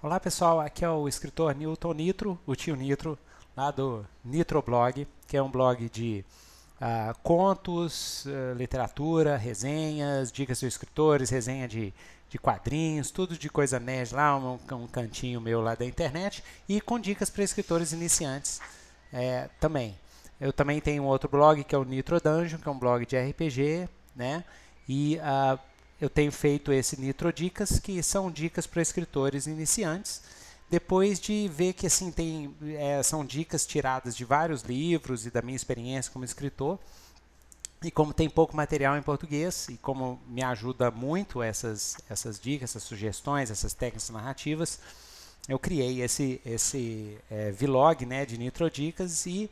Olá pessoal, aqui é o escritor Newton Nitro, o tio Nitro, lá do Nitroblog, que é um blog de ah, contos, ah, literatura, resenhas, dicas de escritores, resenha de, de quadrinhos, tudo de coisa nerd lá, um, um cantinho meu lá da internet, e com dicas para escritores iniciantes é, também. Eu também tenho um outro blog que é o Nitro Dungeon, que é um blog de RPG, né? E ah, eu tenho feito esse Nitro Dicas, que são dicas para escritores iniciantes, depois de ver que assim tem é, são dicas tiradas de vários livros e da minha experiência como escritor. E como tem pouco material em português, e como me ajuda muito essas, essas dicas, essas sugestões, essas técnicas narrativas, eu criei esse, esse é, vlog né, de Nitrodicas e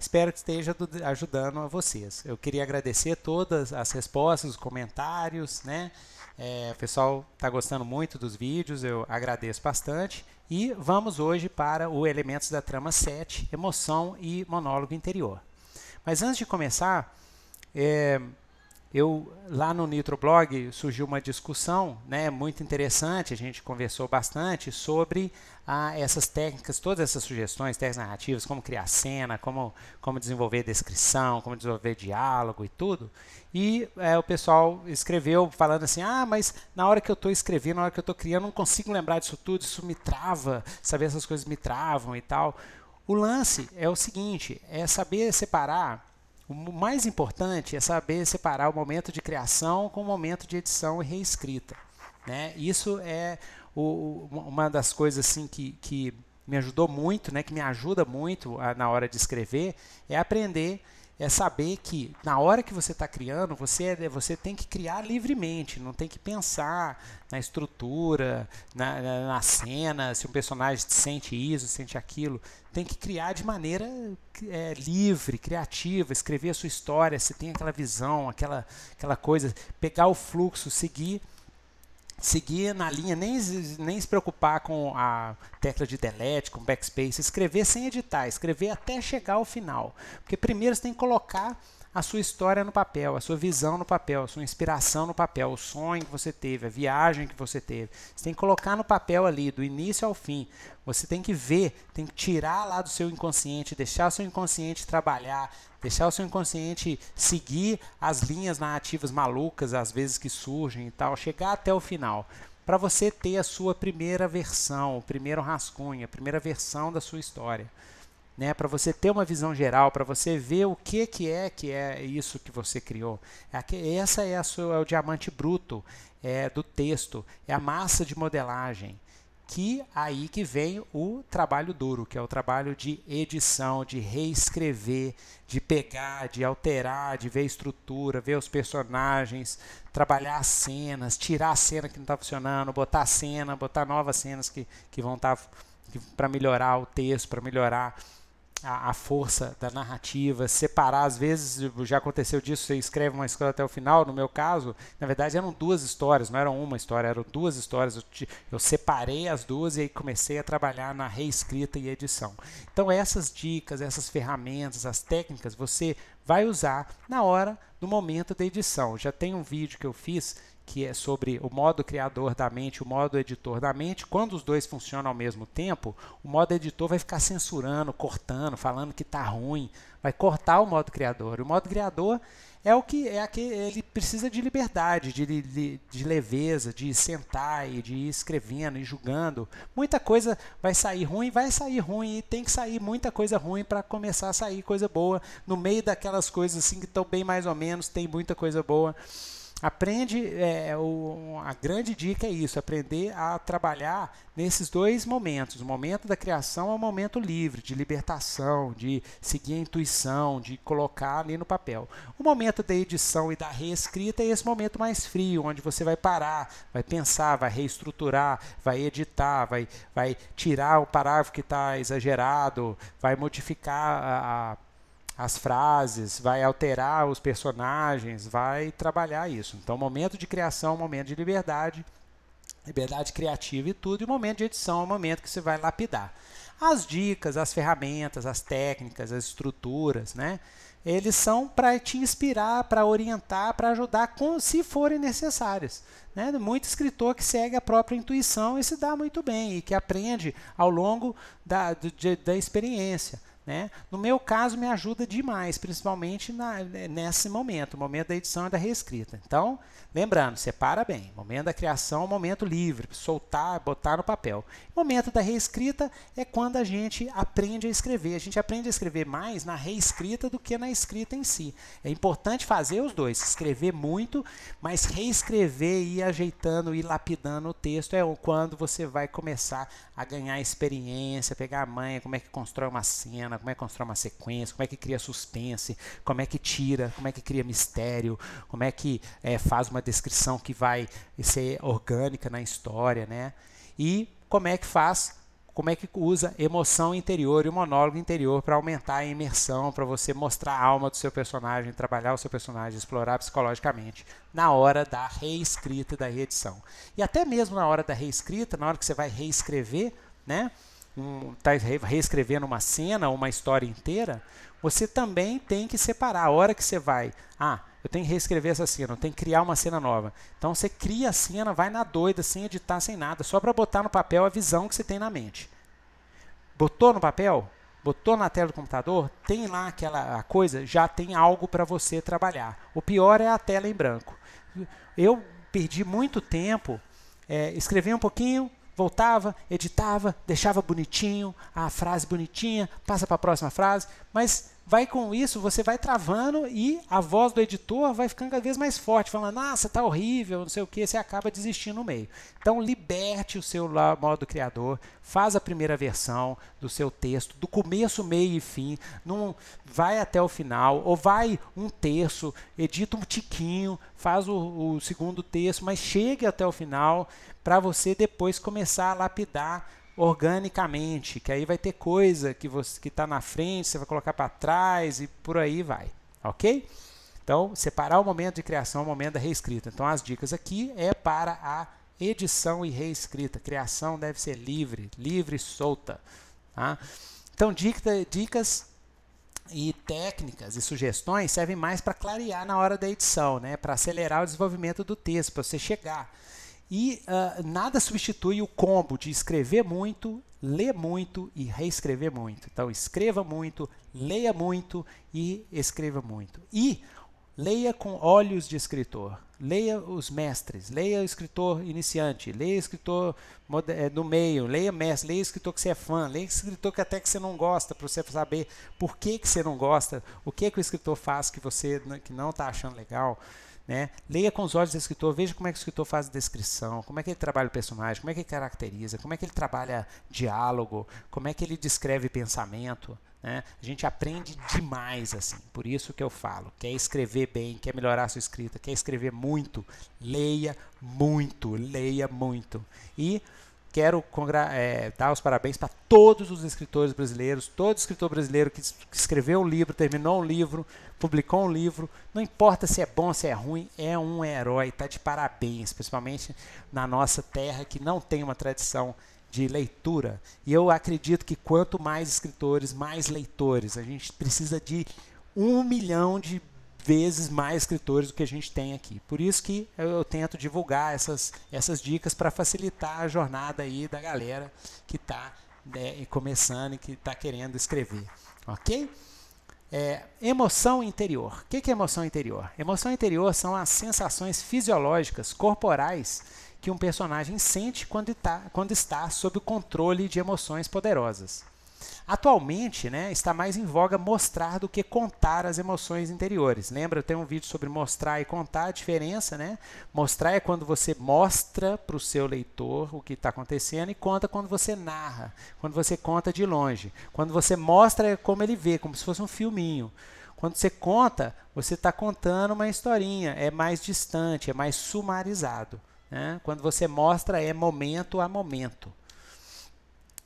Espero que esteja ajudando a vocês. Eu queria agradecer todas as respostas, os comentários, né? É, o pessoal está gostando muito dos vídeos, eu agradeço bastante. E vamos hoje para o Elementos da Trama 7, Emoção e Monólogo Interior. Mas antes de começar, é, eu lá no Nitroblog surgiu uma discussão, né, muito interessante. A gente conversou bastante sobre ah, essas técnicas, todas essas sugestões, técnicas narrativas, como criar cena, como como desenvolver descrição, como desenvolver diálogo e tudo. E é, o pessoal escreveu falando assim, ah, mas na hora que eu estou escrevendo, na hora que eu estou criando, não consigo lembrar disso tudo, isso me trava, saber essas coisas me travam e tal. O lance é o seguinte, é saber separar o mais importante é saber separar o momento de criação com o momento de edição e reescrita. Né? Isso é o, uma das coisas assim, que, que me ajudou muito, né? que me ajuda muito a, na hora de escrever, é aprender é saber que na hora que você está criando, você, é, você tem que criar livremente, não tem que pensar na estrutura, na, na, na cena, se um personagem sente isso, sente aquilo. Tem que criar de maneira é, livre, criativa, escrever a sua história, se tem aquela visão, aquela, aquela coisa, pegar o fluxo, seguir seguir na linha, nem, nem se preocupar com a tecla de delete, com backspace, escrever sem editar, escrever até chegar ao final. Porque primeiro você tem que colocar a sua história no papel, a sua visão no papel, a sua inspiração no papel, o sonho que você teve, a viagem que você teve. Você tem que colocar no papel ali, do início ao fim. Você tem que ver, tem que tirar lá do seu inconsciente, deixar o seu inconsciente trabalhar, deixar o seu inconsciente seguir as linhas narrativas malucas, às vezes que surgem e tal, chegar até o final para você ter a sua primeira versão, o primeiro rascunho, a primeira versão da sua história né, para você ter uma visão geral, para você ver o que, que é que é isso que você criou. É essa é, a sua, é o diamante bruto é, do texto, é a massa de modelagem que aí que vem o trabalho duro, que é o trabalho de edição, de reescrever, de pegar, de alterar, de ver a estrutura, ver os personagens, trabalhar as cenas, tirar a cena que não está funcionando, botar a cena, botar novas cenas que, que vão estar tá, para melhorar o texto, para melhorar a, a, força da narrativa, separar, às vezes já aconteceu disso, você escreve uma história até o final, no meu caso, na verdade eram duas histórias, não era uma história, eram duas histórias, eu, te, eu separei as duas e aí comecei a trabalhar na reescrita e edição. Então essas dicas, essas ferramentas, as técnicas, você vai usar na hora no momento da edição. Já tem um vídeo que eu fiz que é sobre o modo criador da mente, o modo editor da mente, quando os dois funcionam ao mesmo tempo, o modo editor vai ficar censurando, cortando, falando que está ruim, vai cortar o modo criador. O modo criador é o que é aquele, ele precisa de liberdade, de, de leveza, de sentar e de ir escrevendo e julgando. Muita coisa vai sair ruim, vai sair ruim e tem que sair muita coisa ruim para começar a sair coisa boa. No meio daquelas coisas assim que estão bem mais ou menos, tem muita coisa boa aprende é, o, a grande dica é isso aprender a trabalhar nesses dois momentos o momento da criação é o momento livre de libertação de seguir a intuição de colocar ali no papel o momento da edição e da reescrita é esse momento mais frio onde você vai parar vai pensar vai reestruturar vai editar vai vai tirar o parágrafo que está exagerado vai modificar a, a as frases, vai alterar os personagens, vai trabalhar isso. Então, momento de criação, momento de liberdade, liberdade criativa e tudo, e momento de edição é o momento que você vai lapidar. As dicas, as ferramentas, as técnicas, as estruturas, né? Eles são para te inspirar, para orientar, para ajudar com, se forem necessárias. Né? Muito escritor que segue a própria intuição e se dá muito bem, e que aprende ao longo da, de, da experiência. Né? No meu caso, me ajuda demais, principalmente na, né, nesse momento, o momento da edição e da reescrita. Então, lembrando, separa bem. Momento da criação, momento livre, soltar, botar no papel. Momento da reescrita é quando a gente aprende a escrever. A gente aprende a escrever mais na reescrita do que na escrita em si. É importante fazer os dois, escrever muito, mas reescrever e ir ajeitando e lapidando o texto é quando você vai começar a ganhar experiência, pegar a manha, como é que constrói uma cena, cena, como é que constrói uma sequência, como é que cria suspense, como é que tira, como é que cria mistério, como é que é, faz uma descrição que vai ser orgânica na história, né? E como é que faz como é que usa emoção interior e o monólogo interior para aumentar a imersão, para você mostrar a alma do seu personagem, trabalhar o seu personagem, explorar psicologicamente na hora da reescrita e da reedição. E até mesmo na hora da reescrita, na hora que você vai reescrever, né? Tá reescrevendo uma cena, uma história inteira, você também tem que separar. A hora que você vai, ah, eu tenho que reescrever essa cena, eu tenho que criar uma cena nova. Então você cria a cena, vai na doida, sem editar, sem nada, só para botar no papel a visão que você tem na mente. Botou no papel? Botou na tela do computador? Tem lá aquela coisa, já tem algo para você trabalhar. O pior é a tela em branco. Eu perdi muito tempo, é, eh, escrevi um pouquinho, voltava, editava, deixava bonitinho, a frase bonitinha, passa para a próxima frase, mas vai com isso, você vai travando e a voz do editor vai ficando cada vez mais forte, falando, nossa, você está horrível, não sei o que, você acaba desistindo no meio. Então, liberte o seu modo criador, faz a primeira versão do seu texto, do começo, meio e fim, não vai até o final, ou vai um terço, edita um tiquinho, faz o, o segundo texto, mas chegue até o final para você depois começar a lapidar organicamente, que aí vai ter coisa que você que está na frente, você vai colocar para trás e por aí vai, ok? Então, separar o momento de criação é o momento da reescrita. Então, as dicas aqui é para a edição e reescrita. Criação deve ser livre, livre e solta. Tá? Então, dica, dicas e técnicas e sugestões servem mais para clarear na hora da edição, né? para acelerar o desenvolvimento do texto, para você chegar. E uh, nada substitui o combo de escrever muito, ler muito e reescrever muito. Então, escreva muito, leia muito e escreva muito. E leia com olhos de escritor. Leia os mestres, leia o escritor iniciante, leia o escritor eh, no meio, leia mestre, leia o escritor que você é fã, leia o escritor que até que você não gosta, para você saber por que, que você não gosta, o que, que o escritor faz que você que não está achando legal. Né? Leia com os olhos do escritor, veja como é que o escritor faz a descrição, como é que ele trabalha o personagem, como é que ele caracteriza, como é que ele trabalha diálogo, como é que ele descreve pensamento. Né? A gente aprende demais assim, por isso que eu falo. Quer escrever bem, quer melhorar a sua escrita, quer escrever muito, leia muito, leia muito. E Quero é, dar os parabéns para todos os escritores brasileiros, todo escritor brasileiro que, que escreveu um livro, terminou um livro, publicou um livro. Não importa se é bom, se é ruim, é um herói. Tá de parabéns, principalmente na nossa terra que não tem uma tradição de leitura. E eu acredito que quanto mais escritores, mais leitores. A gente precisa de um milhão de vezes mais escritores do que a gente tem aqui. Por isso que eu, eu tento divulgar essas, essas dicas para facilitar a jornada aí da galera que está né, começando e que está querendo escrever. Ok? É, emoção interior. O que, que é emoção interior? Emoção interior são as sensações fisiológicas, corporais, que um personagem sente quando está, quando está sob o controle de emoções poderosas. Atualmente, né, está mais em voga mostrar do que contar as emoções interiores. Lembra, eu tenho um vídeo sobre mostrar e contar a diferença, né? Mostrar é quando você mostra para o seu leitor o que está acontecendo e conta quando você narra, quando você conta de longe. Quando você mostra é como ele vê, como se fosse um filminho. Quando você conta, você está contando uma historinha, é mais distante, é mais sumarizado. Né? Quando você mostra, é momento a momento.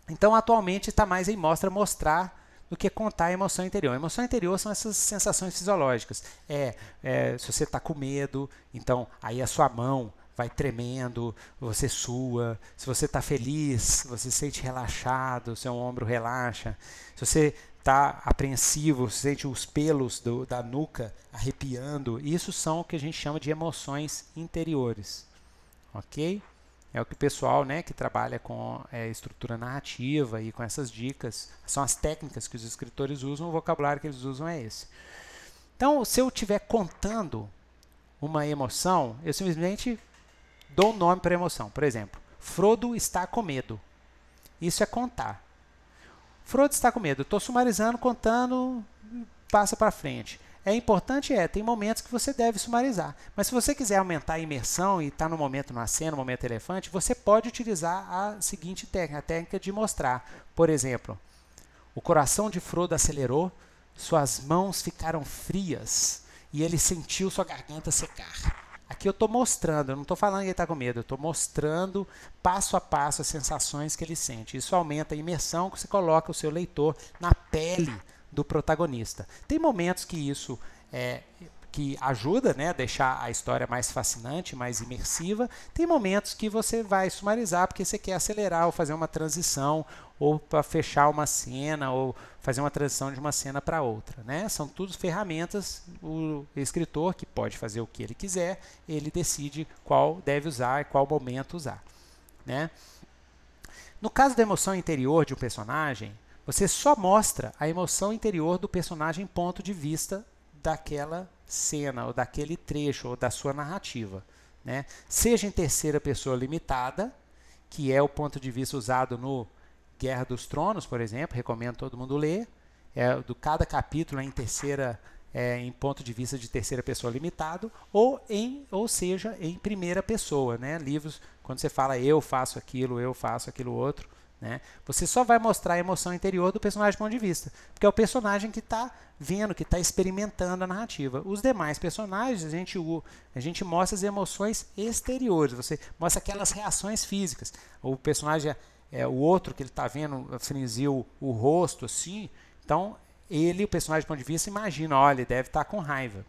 Então, atualmente está mais em mostra mostrar do que contar a emoção interior. A emoção interior são essas sensações fisiológicas. É, é se você está com medo, então aí a sua mão vai tremendo, você sua. Se você está feliz, você se sente relaxado, seu ombro relaxa. Se você está apreensivo, você sente os pelos do, da nuca arrepiando. Isso são o que a gente chama de emoções interiores. Ok? É o que o pessoal né, que trabalha com é, estrutura narrativa e com essas dicas, são as técnicas que os escritores usam, o vocabulário que eles usam é esse. Então, se eu estiver contando uma emoção, eu simplesmente dou um nome para a emoção. Por exemplo, Frodo está com medo. Isso é contar. Frodo está com medo. Estou sumarizando, contando, passa para frente é importante é, tem momentos que você deve sumarizar. Mas se você quiser aumentar a imersão e está no momento na cena, no momento elefante, você pode utilizar a seguinte técnica, a técnica de mostrar. Por exemplo, o coração de Frodo acelerou, suas mãos ficaram frias e ele sentiu sua garganta secar. Aqui eu estou mostrando, eu não estou falando que ele está com medo, eu estou mostrando passo a passo as sensações que ele sente. Isso aumenta a imersão que você coloca o seu leitor na pele do protagonista. Tem momentos que isso é, que ajuda né, a deixar a história mais fascinante, mais imersiva. Tem momentos que você vai sumarizar porque você quer acelerar ou fazer uma transição ou para fechar uma cena ou fazer uma transição de uma cena para outra. Né? São tudo ferramentas. O escritor, que pode fazer o que ele quiser, ele decide qual deve usar e qual momento usar. Né? No caso da emoção interior de um personagem, você só mostra a emoção interior do personagem ponto de vista daquela cena, ou daquele trecho, ou da sua narrativa. Né? Seja em terceira pessoa limitada, que é o ponto de vista usado no Guerra dos Tronos, por exemplo, recomendo todo mundo ler. É, do cada capítulo é em terceira é, em ponto de vista de terceira pessoa limitado, ou em, ou seja, em primeira pessoa, né? Livros quando você fala eu faço aquilo, eu faço aquilo outro, né? Você só vai mostrar a emoção interior do personagem do ponto de vista, porque é o personagem que está vendo, que está experimentando a narrativa. Os demais personagens, a gente, a gente mostra as emoções exteriores, você mostra aquelas reações físicas. O personagem, é, é o outro que ele está vendo, franziu o rosto assim, então ele, o personagem do ponto de vista, imagina, olha, ele deve estar tá com raiva.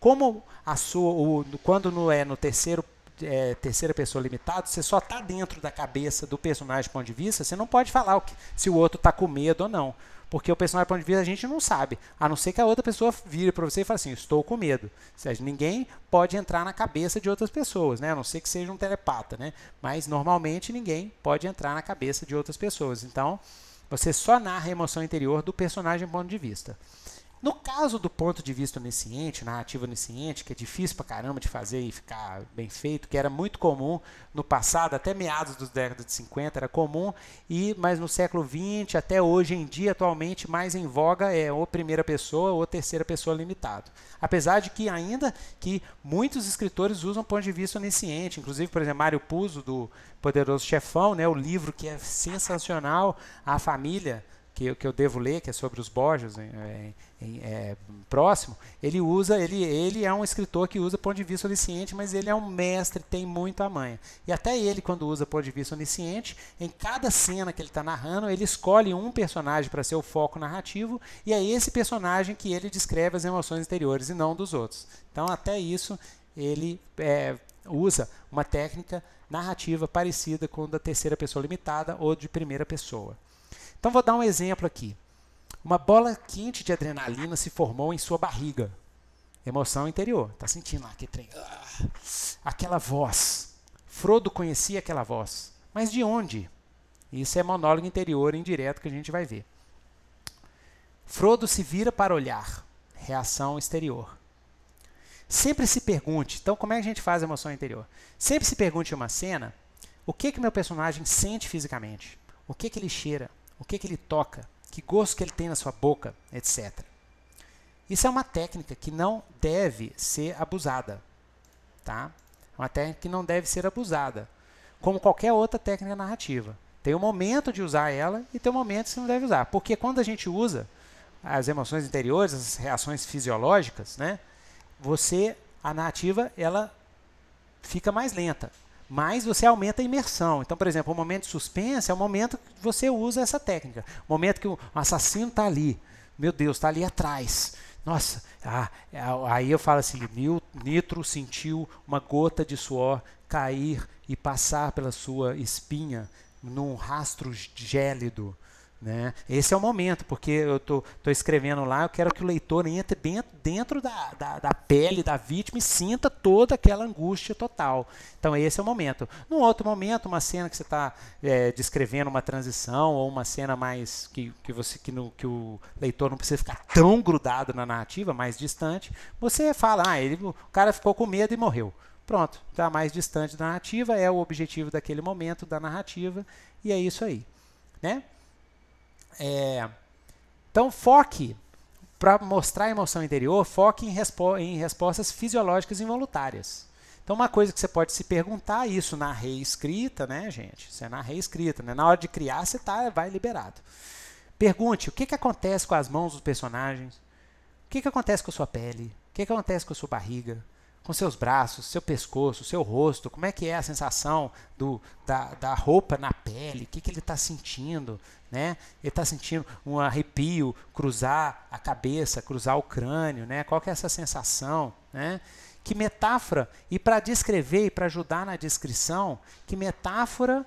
Como a sua, o, quando no, é no terceiro é, terceira pessoa limitado, você só está dentro da cabeça do personagem do ponto de vista, você não pode falar o que, se o outro está com medo ou não. Porque o personagem do ponto de vista a gente não sabe. A não ser que a outra pessoa vire para você e fale assim, estou com medo. Ou seja, ninguém pode entrar na cabeça de outras pessoas, né? A não ser que seja um telepata, né? Mas normalmente ninguém pode entrar na cabeça de outras pessoas. Então, você só narra a emoção interior do personagem do ponto de vista. No caso do ponto de vista onisciente, narrativa onisciente, que é difícil pra caramba de fazer e ficar bem feito, que era muito comum no passado, até meados dos décadas de 50 era comum, e mas no século 20 até hoje em dia, atualmente, mais em voga é ou primeira pessoa ou terceira pessoa limitado. Apesar de que ainda que muitos escritores usam ponto de vista onisciente, inclusive, por exemplo, Mário Puzo do Poderoso Chefão, né, o livro que é sensacional, A Família, que eu, que eu devo ler, que é sobre os Borges, é, próximo, ele usa, ele, ele é um escritor que usa ponto de vista onisciente, mas ele é um mestre, tem muita manha E até ele, quando usa ponto de vista onisciente, em cada cena que ele está narrando, ele escolhe um personagem para ser o foco narrativo, e é esse personagem que ele descreve as emoções interiores e não dos outros. Então, até isso, ele é, usa uma técnica narrativa parecida com a da terceira pessoa limitada ou de primeira pessoa. Então vou dar um exemplo aqui. Uma bola quente de adrenalina se formou em sua barriga. Emoção interior. Tá sentindo lá que trem. Ah, aquela voz. Frodo conhecia aquela voz. Mas de onde? Isso é monólogo interior indireto que a gente vai ver. Frodo se vira para olhar. Reação exterior. Sempre se pergunte, então como é que a gente faz a emoção interior? Sempre se pergunte em uma cena, o que que meu personagem sente fisicamente? O que que ele cheira? o que, que ele toca, que gosto que ele tem na sua boca, etc. Isso é uma técnica que não deve ser abusada. Tá? É uma técnica que não deve ser abusada, como qualquer outra técnica narrativa. Tem o um momento de usar ela e tem o um momento que você não deve usar. Porque quando a gente usa as emoções interiores, as reações fisiológicas, né, você, a narrativa, ela fica mais lenta mas você aumenta a imersão. Então, por exemplo, o momento de suspense é o momento que você usa essa técnica. O momento que o assassino está ali. Meu Deus, está ali atrás. Nossa, ah, é, aí eu falo assim: Nitro sentiu uma gota de suor cair e passar pela sua espinha num rastro gélido. Né? Esse é o momento, porque eu estou escrevendo lá, eu quero que o leitor entre dentro, dentro da, da, da, pele da vítima e sinta toda aquela angústia total. Então, esse é o momento. Num outro momento, uma cena que você está é, descrevendo uma transição ou uma cena mais que, que, você, que, no, que o leitor não precisa ficar tão grudado na narrativa, mais distante, você fala, ah, ele, o cara ficou com medo e morreu. Pronto, está mais distante da narrativa, é o objetivo daquele momento da narrativa, e é isso aí. Né? É, então foque para mostrar a emoção interior, foque em, respo em respostas fisiológicas involuntárias. Então, uma coisa que você pode se perguntar, isso na reescrita, né, gente? Isso é na reescrita, né? Na hora de criar, você tá, vai liberado. Pergunte o que, que acontece com as mãos dos personagens, o que, que acontece com a sua pele, o que, que acontece com a sua barriga, com seus braços, seu pescoço, seu rosto, como é que é a sensação do, da, da roupa na pele, o que, que ele está sentindo, né? Ele está sentindo um arrepio, cruzar a cabeça, cruzar o crânio, né? Qual que é essa sensação, né? Que metáfora, e para descrever e para ajudar na descrição, que metáfora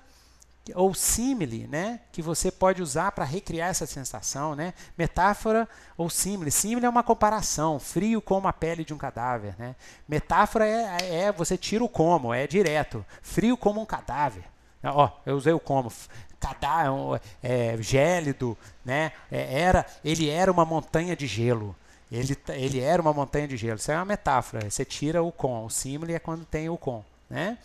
ou símile, né, que você pode usar para recriar essa sensação, né? Metáfora ou símile. Símile é uma comparação, frio como a pele de um cadáver, né? Metáfora é, é, é você tira o como, é direto, frio como um cadáver. Ó, eu usei o como, cadáver, é, é, gélido, né? É, era, ele era uma montanha de gelo. Ele, ele era uma montanha de gelo. Isso é uma metáfora. Você tira o com, o símile é quando tem o com, né?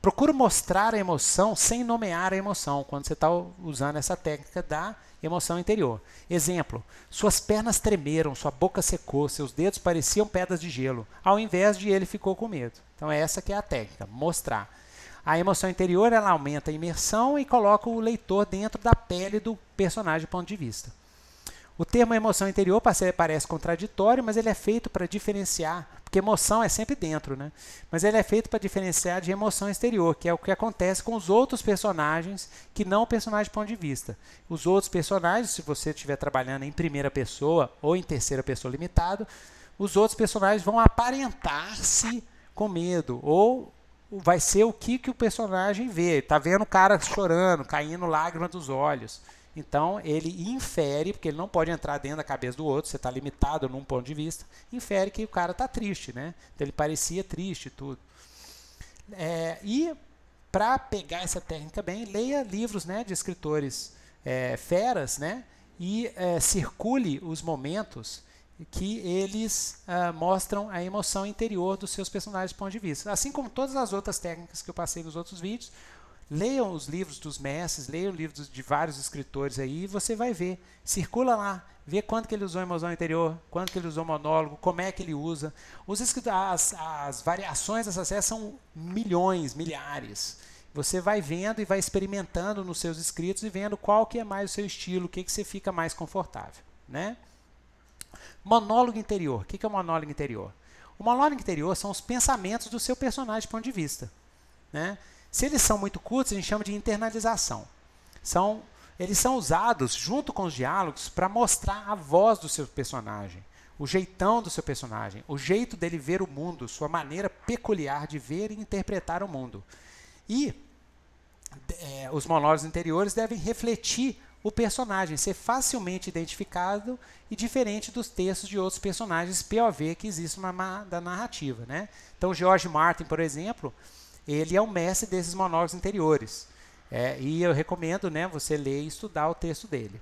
Procuro mostrar a emoção sem nomear a emoção, quando você está usando essa técnica da emoção interior. Exemplo, suas pernas tremeram, sua boca secou, seus dedos pareciam pedras de gelo, ao invés de ele ficou com medo. Então essa que é a técnica, mostrar. A emoção interior ela aumenta a imersão e coloca o leitor dentro da pele do personagem ponto de vista. O termo emoção interior parece contraditório, mas ele é feito para diferenciar porque emoção é sempre dentro, né? Mas ele é feito para diferenciar de emoção exterior, que é o que acontece com os outros personagens que não o personagem de ponto de vista. Os outros personagens, se você estiver trabalhando em primeira pessoa ou em terceira pessoa limitado, os outros personagens vão aparentar-se com medo ou vai ser o que, que o personagem vê. Tá vendo o cara chorando, caindo lágrima dos olhos. Então ele infere, porque ele não pode entrar dentro da cabeça do outro, você está limitado num ponto de vista, infere que o cara está triste, né? Então, ele parecia triste tudo. É, e para pegar essa técnica bem, leia livros né, de escritores é, feras, né? E é, circule os momentos que eles ah, mostram a emoção interior dos seus personagens do ponto de vista. Assim como todas as outras técnicas que eu passei nos outros vídeos, Leiam os livros dos mestres, leiam livros de vários escritores aí, e você vai ver. Circula lá, vê quanto que ele usou emoção interior, quanto que ele usou monólogo, como é que ele usa. Os as, as variações dessas série são milhões, milhares. Você vai vendo e vai experimentando nos seus escritos e vendo qual que é mais o seu estilo, o que, que você fica mais confortável. Né? Monólogo interior. O que, que é o monólogo interior? O monólogo interior são os pensamentos do seu personagem de ponto de vista. Né? Se eles são muito curtos, a gente chama de internalização. São, eles são usados junto com os diálogos para mostrar a voz do seu personagem, o jeitão do seu personagem, o jeito dele ver o mundo, sua maneira peculiar de ver e interpretar o mundo. E é, os monólogos interiores devem refletir o personagem, ser facilmente identificado e diferente dos textos de outros personagens POV que existem na, na narrativa. Né? Então, George Martin, por exemplo, ele é o mestre desses monólogos interiores. É, e eu recomendo né, você ler e estudar o texto dele.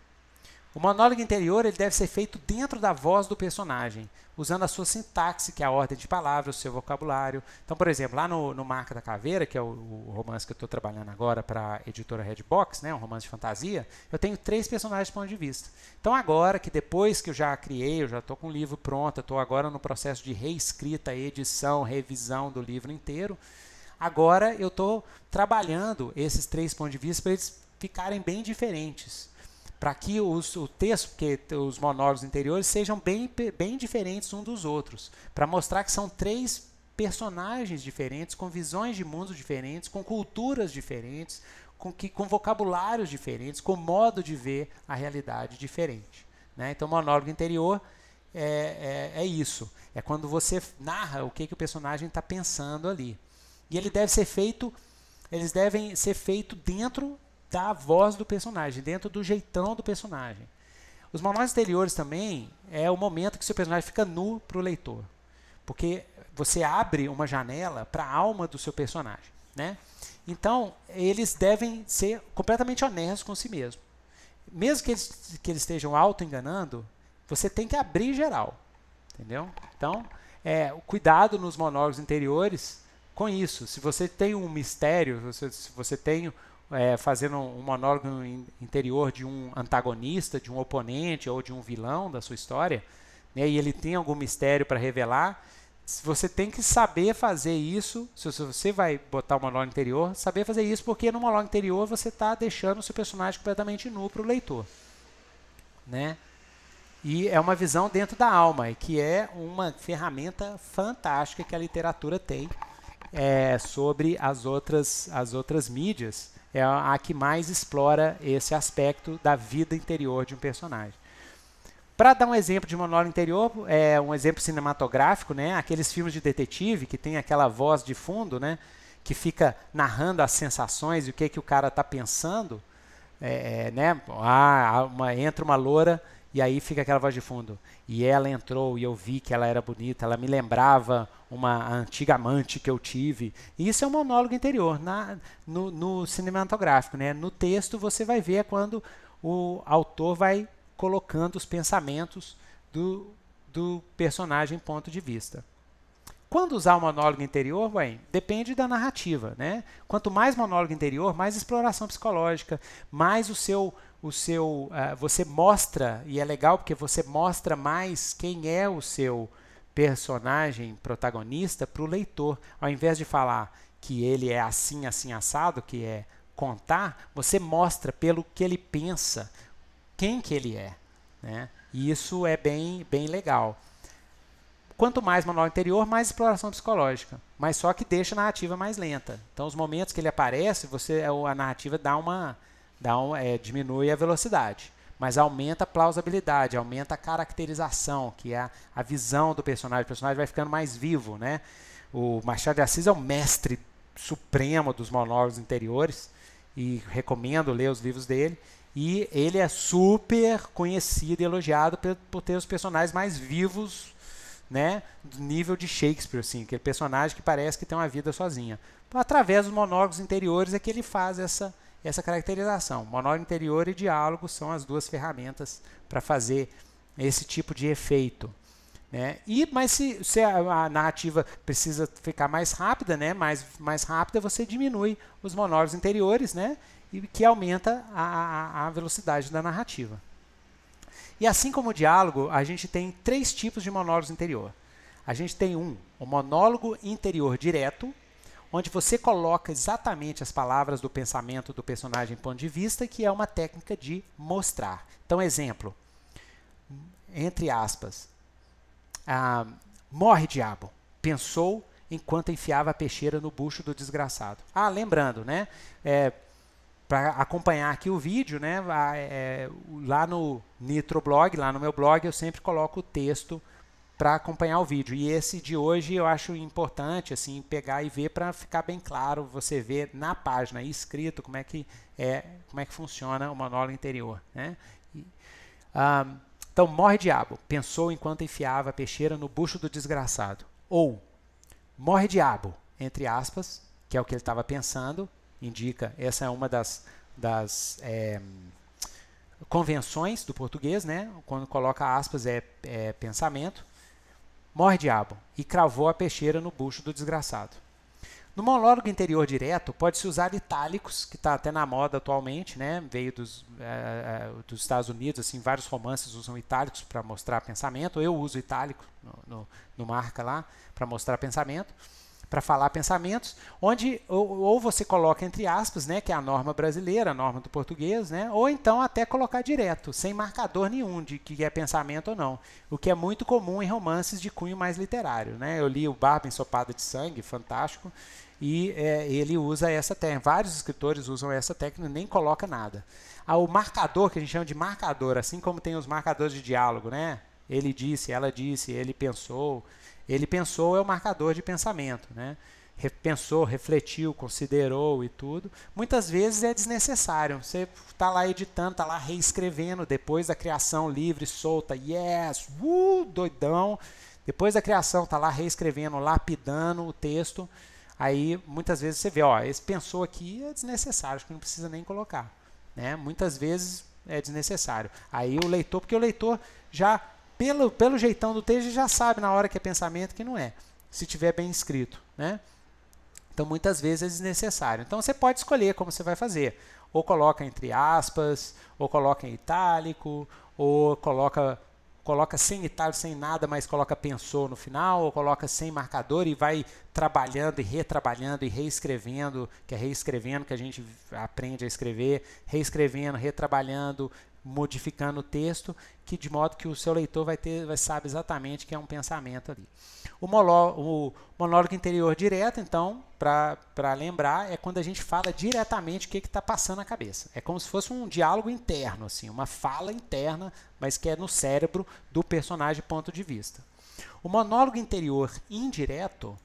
O monólogo interior ele deve ser feito dentro da voz do personagem, usando a sua sintaxe, que é a ordem de palavras, o seu vocabulário. Então, por exemplo, lá no, no Marca da Caveira, que é o, o romance que eu estou trabalhando agora para a editora Redbox, né, um romance de fantasia, eu tenho três personagens de ponto de vista. Então, agora que depois que eu já criei, eu já estou com o livro pronto, estou agora no processo de reescrita, edição, revisão do livro inteiro, Agora eu estou trabalhando esses três pontos de vista para eles ficarem bem diferentes. Para que os, o texto, que os monólogos interiores sejam bem, bem diferentes um dos outros. Para mostrar que são três personagens diferentes, com visões de mundos diferentes, com culturas diferentes, com, que, com vocabulários diferentes, com modo de ver a realidade diferente. Né? Então, monólogo interior é, é, é, isso. É quando você narra o que, que o personagem está pensando ali. E ele deve ser feito, eles devem ser feitos dentro da voz do personagem, dentro do jeitão do personagem. Os manuais interiores também é o momento que seu personagem fica nu para o leitor, porque você abre uma janela para a alma do seu personagem, né? Então eles devem ser completamente honestos com si mesmo. Mesmo que eles, que eles estejam auto-enganando, você tem que abrir geral, entendeu? Então, é, cuidado nos monólogos interiores, com isso. Se você tem um mistério, você, se você tem é, fazendo um monólogo interior de um antagonista, de um oponente ou de um vilão da sua história, né, e ele tem algum mistério para revelar, você tem que saber fazer isso. Se você vai botar um monólogo interior, saber fazer isso, porque no monólogo interior você está deixando o seu personagem completamente nu para o leitor. Né? E é uma visão dentro da alma, que é uma ferramenta fantástica que a literatura tem é, sobre as outras, as outras mídias, é a que mais explora esse aspecto da vida interior de um personagem. Para dar um exemplo de monólogo interior, é um exemplo cinematográfico, né? Aqueles filmes de detetive que tem aquela voz de fundo, né? Que fica narrando as sensações e o que que o cara está pensando, é, é, né? Ah, uma, entra uma loura e aí fica aquela voz de fundo. E ela entrou e eu vi que ela era bonita, ela me lembrava uma antiga amante que eu tive. E isso é um monólogo interior, na, no, no cinematográfico. Né? No texto você vai ver é quando o autor vai colocando os pensamentos do, do personagem ponto de vista. Quando usar o monólogo interior, bem, depende da narrativa, né? Quanto mais monólogo interior, mais exploração psicológica, mais o seu o seu, uh, você mostra e é legal porque você mostra mais quem é o seu personagem protagonista para o leitor, ao invés de falar que ele é assim, assim assado, que é contar, você mostra pelo que ele pensa, quem que ele é, né? E isso é bem, bem legal. Quanto mais manual interior, mais exploração psicológica. Mas só que deixa a narrativa mais lenta. Então, os momentos que ele aparece, você a narrativa dá uma dá um, é, diminui a velocidade, mas aumenta a plausibilidade, aumenta a caracterização, que é a, a visão do personagem. O personagem vai ficando mais vivo, né? O Machado de Assis é o mestre supremo dos monólogos interiores e recomendo ler os livros dele. E ele é super conhecido e elogiado por, por ter os personagens mais vivos, né, do nível de Shakespeare, assim, aquele personagem que parece que tem uma vida sozinha. Através dos monólogos interiores é que ele faz essa essa caracterização. Monólogo interior e diálogo são as duas ferramentas para fazer esse tipo de efeito. Né? E, mas se, se a, a, narrativa precisa ficar mais rápida, né? mais, mais rápida, você diminui os monólogos interiores, né? e que aumenta a, a, a velocidade da narrativa. E assim como o diálogo, a gente tem três tipos de monólogos interior. A gente tem um, o monólogo interior direto, onde você coloca exatamente as palavras do pensamento do personagem em ponto de vista, que é uma técnica de mostrar. Então, exemplo, entre aspas, ah, morre diabo, pensou enquanto enfiava a peixeira no bucho do desgraçado. Ah, lembrando, né? É, para acompanhar aqui o vídeo, né? É, lá no Nitroblog, lá no meu blog, eu sempre coloco o texto para acompanhar o vídeo. E esse de hoje eu acho importante assim pegar e ver para ficar bem claro, você ver na página escrito como é que é, como é que funciona o manual interior, né? E, um, então, morre diabo, pensou enquanto enfiava a peixeira no bucho do desgraçado. Ou, morre diabo, entre aspas, que é o que ele estava pensando, indica, essa é uma das, das é, convenções do português, né? Quando coloca aspas é, é pensamento. Morre diabo! E cravou a peixeira no bucho do desgraçado. No monólogo interior direto, pode-se usar itálicos, que está até na moda atualmente, né? veio dos, é, dos, Estados Unidos, assim, vários romances usam itálicos para mostrar pensamento. Eu uso itálico no, no, no marca lá para mostrar pensamento para falar pensamentos, onde ou, ou, você coloca entre aspas, né, que é a norma brasileira, a norma do português, né, ou então até colocar direto, sem marcador nenhum de que é pensamento ou não, o que é muito comum em romances de cunho mais literário. Né? Eu li o Barba Ensopada de Sangue, fantástico, e é, ele usa essa técnica. Vários escritores usam essa técnica, nem coloca nada. Ah, o marcador, que a gente chama de marcador, assim como tem os marcadores de diálogo, né? Ele disse, ela disse, ele pensou, ele pensou é o marcador de pensamento, né? pensou, refletiu, considerou e tudo, muitas vezes é desnecessário. Você está lá editando, está lá reescrevendo, depois da criação livre, solta, yes, uh, doidão. Depois da criação, está lá reescrevendo, lapidando o texto. Aí muitas vezes você vê, ó, esse pensou aqui é desnecessário, acho que não precisa nem colocar. Né? Muitas vezes é desnecessário. Aí o leitor, porque o leitor já pelo, pelo jeitão do texto, já sabe na hora que é pensamento que não é, se tiver bem escrito. Né? Então, muitas vezes é desnecessário. Então, você pode escolher como você vai fazer. Ou coloca entre aspas, ou coloca em itálico, ou coloca coloca sem itálico, sem nada, mas coloca pensou no final, ou coloca sem marcador e vai trabalhando e retrabalhando e reescrevendo, que é reescrevendo que a gente aprende a escrever, reescrevendo, retrabalhando, modificando o texto, que de modo que o seu leitor vai ter, vai saber exatamente que é um pensamento ali. O, monólogo, o monólogo interior direto, então, para lembrar, é quando a gente fala diretamente o que está passando na cabeça. É como se fosse um diálogo interno, assim, uma fala interna, mas que é no cérebro do personagem ponto de vista. O monólogo interior indireto,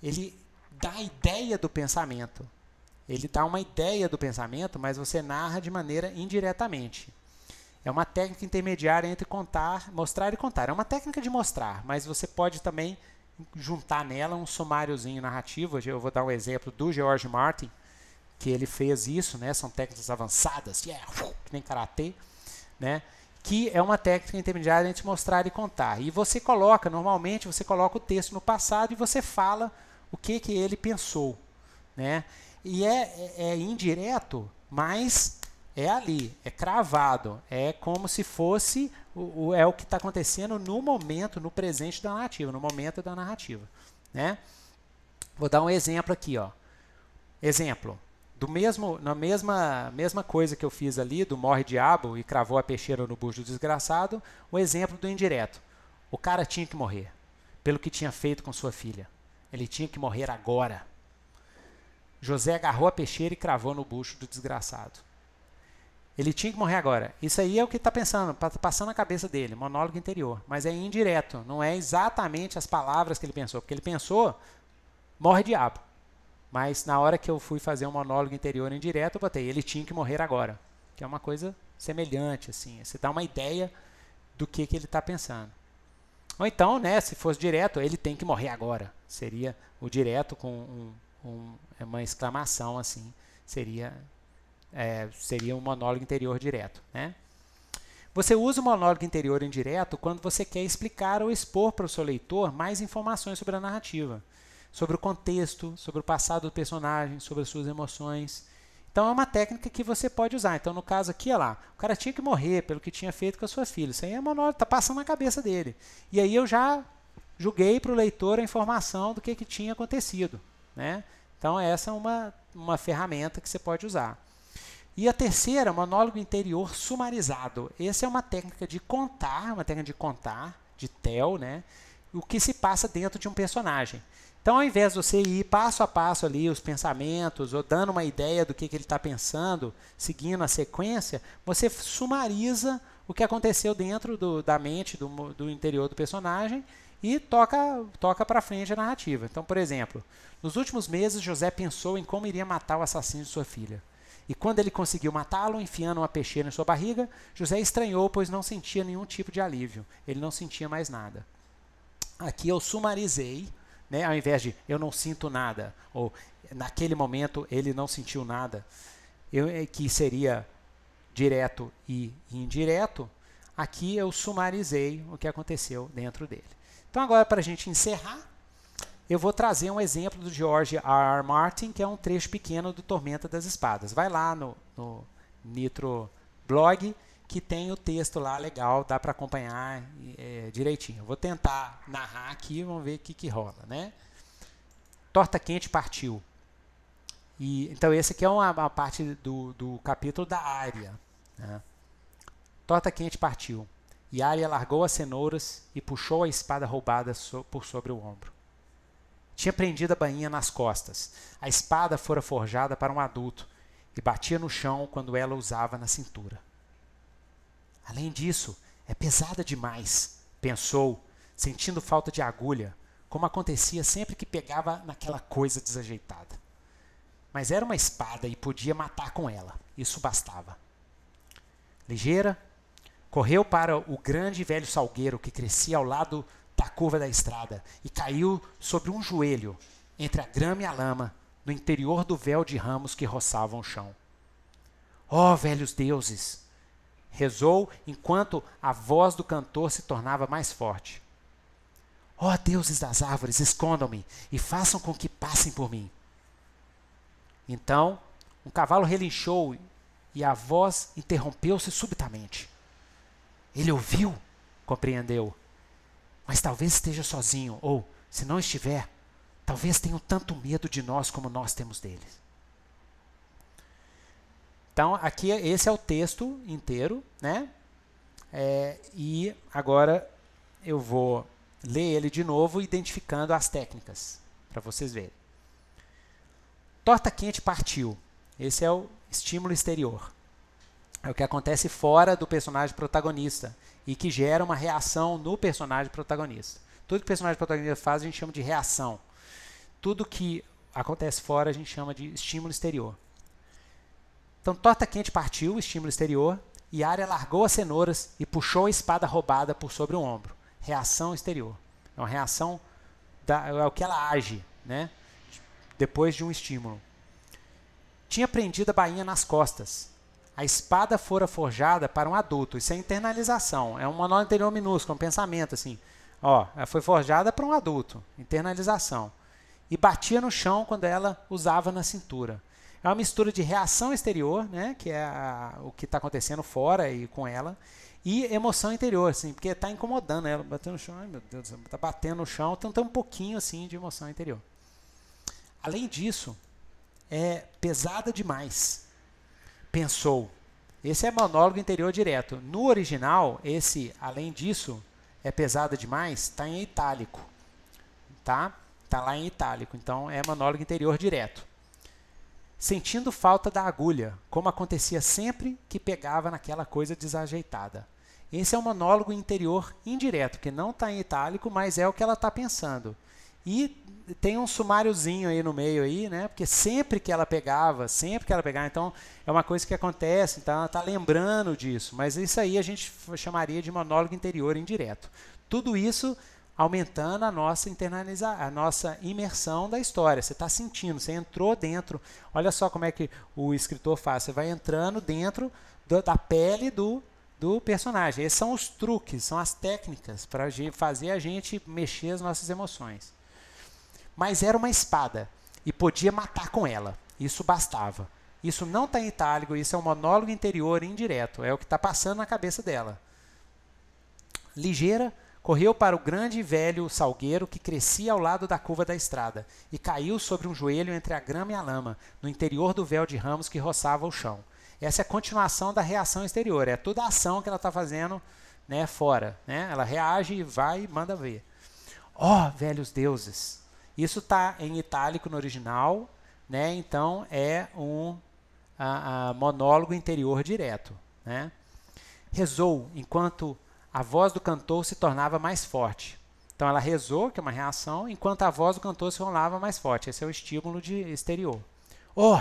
ele dá a ideia do pensamento. Ele dá uma ideia do pensamento, mas você narra de maneira indiretamente. É uma técnica intermediária entre contar, mostrar e contar. É uma técnica de mostrar, mas você pode também juntar nela um sumáriozinho narrativo. Eu vou dar um exemplo do George Martin, que ele fez isso, né? São técnicas avançadas, yeah, é, que nem karatê, né? Que é uma técnica intermediária entre mostrar e contar. E você coloca, normalmente você coloca o texto no passado e você fala o que que ele pensou, né? E é, é, é indireto, mas é ali, é cravado, é como se fosse o, o é o que está acontecendo no momento, no presente da narrativa, no momento da narrativa, né? Vou dar um exemplo aqui, ó. Exemplo do mesmo na mesma mesma coisa que eu fiz ali do morre diabo e cravou a peixeira no bucho do desgraçado, o exemplo do indireto. O cara tinha que morrer pelo que tinha feito com sua filha. Ele tinha que morrer agora. José agarrou a peixeira e cravou no bucho do desgraçado. Ele tinha que morrer agora. Isso aí é o que está pensando, passando na cabeça dele, monólogo interior. Mas é indireto, não é exatamente as palavras que ele pensou. Porque ele pensou, morre diabo. Mas na hora que eu fui fazer um monólogo interior indireto, eu botei, ele tinha que morrer agora. Que é uma coisa semelhante, assim. Você dá uma ideia do que, que ele está pensando. Ou então, né, se fosse direto, ele tem que morrer agora. Seria o direto com um, um, uma exclamação, assim. Seria é, seria um monólogo interior direto. Né? Você usa o monólogo interior indireto quando você quer explicar ou expor para o seu leitor mais informações sobre a narrativa, sobre o contexto, sobre o passado do personagem, sobre as suas emoções. Então é uma técnica que você pode usar. Então no caso aqui, olha lá, o cara tinha que morrer pelo que tinha feito com a sua filha. Isso aí é monólogo, está passando na cabeça dele. E aí eu já julguei para o leitor a informação do que, que tinha acontecido, né? Então essa é uma uma ferramenta que você pode usar. E a terceira, monólogo interior sumarizado. Essa é uma técnica de contar, uma técnica de contar, de tell, né? O que se passa dentro de um personagem. Então, ao invés de você ir passo a passo ali os pensamentos, ou dando uma ideia do que, que ele está pensando, seguindo a sequência, você sumariza o que aconteceu dentro do, da mente, do, do, interior do personagem, e toca, toca para frente a narrativa. Então, por exemplo, nos últimos meses, José pensou em como iria matar o assassino de sua filha. E quando ele conseguiu matá-lo, enfiando uma peixeira em sua barriga, José estranhou, pois não sentia nenhum tipo de alívio. Ele não sentia mais nada. Aqui eu sumarizei, né, ao invés de eu não sinto nada, ou naquele momento ele não sentiu nada, eu, é, que seria direto e indireto, aqui eu sumarizei o que aconteceu dentro dele. Então, agora, para a gente encerrar, eu vou trazer um exemplo do George R. R. Martin, que é um trecho pequeno do Tormenta das Espadas. Vai lá no, no Nitro Blog, que tem o texto lá legal, dá para acompanhar é, direitinho. Eu vou tentar narrar aqui, vamos ver o que, que rola. Né? Torta quente partiu. E, então, esse aqui é uma, uma parte do, do, capítulo da área. Né? Torta quente partiu. E Arya largou as cenouras e puxou a espada roubada so, por sobre o ombro. Tinha prendido a bainha nas costas. A espada fora forjada para um adulto e batia no chão quando ela usava na cintura. Além disso, é pesada demais, pensou, sentindo falta de agulha, como acontecia sempre que pegava naquela coisa desajeitada. Mas era uma espada e podia matar com ela, isso bastava. Ligeira, correu para o grande velho salgueiro que crescia ao lado da curva da estrada e caiu sobre um joelho, entre a grama e a lama, no interior do véu de ramos que roçavam o chão. Oh, velhos deuses! Rezou enquanto a voz do cantor se tornava mais forte. Ó oh, deuses das árvores, escondam-me e façam com que passem por mim. Então, um cavalo relinchou e a voz interrompeu-se subitamente. Ele ouviu, compreendeu mas talvez esteja sozinho, ou, se não estiver, talvez tenha tanto medo de nós como nós temos deles. Então, aqui esse é o texto inteiro, né? É, e agora eu vou ler ele de novo, identificando as técnicas, para vocês verem. Torta quente partiu. Esse é o estímulo exterior é o que acontece fora do personagem protagonista e que gera uma reação no personagem protagonista. Tudo que o personagem protagonista faz, a gente chama de reação. Tudo que acontece fora, a gente chama de estímulo exterior. Então, torta quente partiu, o estímulo exterior, e área largou as cenouras e puxou a espada roubada por sobre o ombro. Reação exterior. É uma reação da, é o que ela age, né? Depois de um estímulo. Tinha prendido a bainha nas costas a espada fora forjada para um adulto. Isso é internalização. É um manual interior minúsculo, um pensamento assim. Ó, ela foi forjada para um adulto. Internalização. E batia no chão quando ela usava na cintura. É uma mistura de reação exterior, né, que é a, o que está acontecendo fora e com ela, e emoção interior, assim, porque está incomodando ela, batendo no chão, ai meu Deus, está batendo no chão, então tem um pouquinho assim de emoção interior. Além disso, é pesada demais pensou. Esse é monólogo interior direto. No original, esse, além disso, é pesado demais, está em itálico. Tá? Tá lá em itálico, então é monólogo interior direto. Sentindo falta da agulha, como acontecia sempre que pegava naquela coisa desajeitada. Esse é um monólogo interior indireto, que não está em itálico, mas é o que ela está pensando. E tem um sumáriozinho aí no meio aí, né? Porque sempre que ela pegava, sempre que ela pegava, então é uma coisa que acontece, então ela está lembrando disso. Mas isso aí a gente chamaria de monólogo interior indireto. Tudo isso aumentando a nossa internalizar, a nossa imersão da história. Você está sentindo, você entrou dentro. Olha só como é que o escritor faz. Você vai entrando dentro do, da pele do do personagem. Esses são os truques, são as técnicas para fazer a gente mexer as nossas emoções mas era uma espada e podia matar com ela. Isso bastava. Isso não está em itálico, isso é um monólogo interior indireto, é o que está passando na cabeça dela. Ligeira correu para o grande e velho salgueiro que crescia ao lado da curva da estrada e caiu sobre um joelho entre a grama e a lama, no interior do véu de ramos que roçava o chão. Essa é a continuação da reação exterior, é toda a ação que ela está fazendo né, fora. Né? Ela reage e vai e manda ver. Ó, oh, velhos deuses! Isso está em itálico no original, né? então é um a, a monólogo interior direto. Né? Rezou enquanto a voz do cantor se tornava mais forte. Então ela rezou, que é uma reação, enquanto a voz do cantor se tornava mais forte. Esse é o estímulo de exterior. Oh,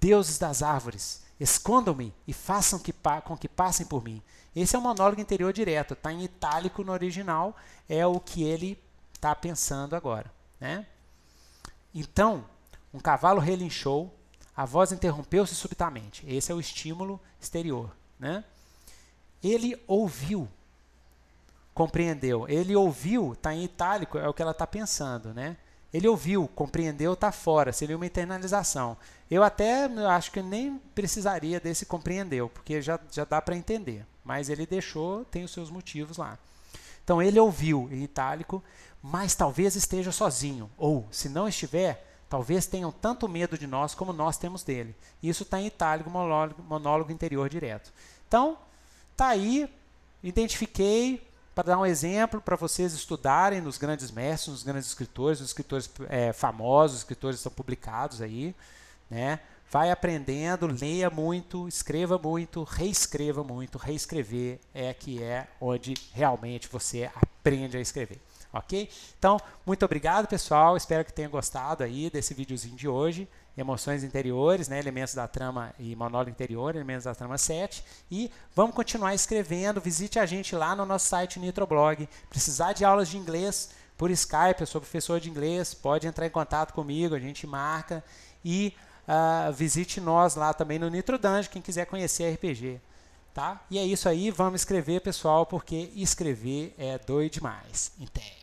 deuses das árvores, escondam-me e façam que com que passem por mim. Esse é um monólogo interior direto, está em itálico no original, é o que ele está pensando agora. Né? Então, um cavalo relinchou, a voz interrompeu-se subitamente. Esse é o estímulo exterior. Né? Ele ouviu, compreendeu. Ele ouviu, está em itálico, é o que ela está pensando. Né? Ele ouviu, compreendeu, está fora. Seria uma internalização. Eu até acho que nem precisaria desse compreendeu, porque já, já dá para entender. Mas ele deixou, tem os seus motivos lá. Então ele ouviu em itálico, mas talvez esteja sozinho, ou se não estiver, talvez tenham tanto medo de nós como nós temos dele. Isso está em itálico, monólogo, monólogo interior direto. Então, está aí, identifiquei, para dar um exemplo para vocês estudarem nos grandes mestres, nos grandes escritores, nos escritores é, famosos, escritores que estão publicados aí, né? Vai aprendendo, leia muito, escreva muito, reescreva muito. Reescrever é que é onde realmente você aprende a escrever. Ok? Então, muito obrigado, pessoal. Espero que tenham gostado aí desse videozinho de hoje. Emoções interiores, né? elementos da trama e monólogo interior, elementos da trama 7. E vamos continuar escrevendo. Visite a gente lá no nosso site Nitroblog. Precisar de aulas de inglês por Skype, eu sou professor de inglês, pode entrar em contato comigo, a gente marca. E uh, visite nós lá também no Nitro Dungeon, quem quiser conhecer RPG. Tá? E é isso aí, vamos escrever, pessoal, porque escrever é doido demais. Entende?